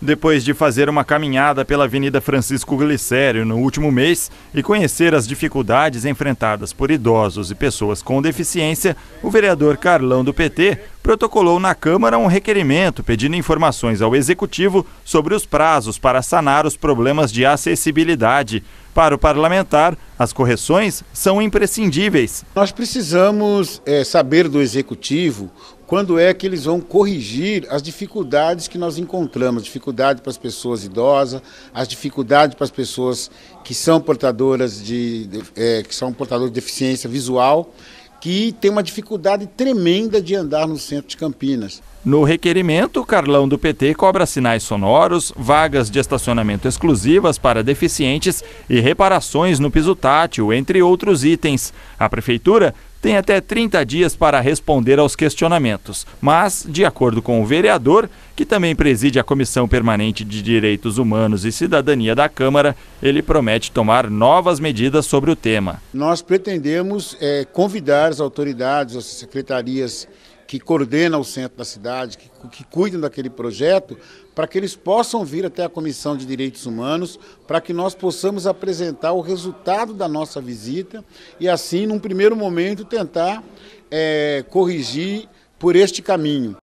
Depois de fazer uma caminhada pela Avenida Francisco Glicério no último mês e conhecer as dificuldades enfrentadas por idosos e pessoas com deficiência, o vereador Carlão do PT protocolou na Câmara um requerimento pedindo informações ao Executivo sobre os prazos para sanar os problemas de acessibilidade. Para o parlamentar, as correções são imprescindíveis. Nós precisamos é, saber do Executivo quando é que eles vão corrigir as dificuldades que nós encontramos, dificuldade para as pessoas idosas, as dificuldades para as pessoas que são portadoras de, é, que são portadoras de deficiência visual que tem uma dificuldade tremenda de andar no centro de Campinas. No requerimento, Carlão do PT cobra sinais sonoros, vagas de estacionamento exclusivas para deficientes e reparações no piso tátil, entre outros itens. A prefeitura tem até 30 dias para responder aos questionamentos, mas, de acordo com o vereador, que também preside a Comissão Permanente de Direitos Humanos e Cidadania da Câmara, ele promete tomar novas medidas sobre o tema. Nós pretendemos é, convidar as autoridades, as secretarias que coordena o centro da cidade, que, que cuidam daquele projeto, para que eles possam vir até a Comissão de Direitos Humanos, para que nós possamos apresentar o resultado da nossa visita e, assim, num primeiro momento, tentar é, corrigir por este caminho.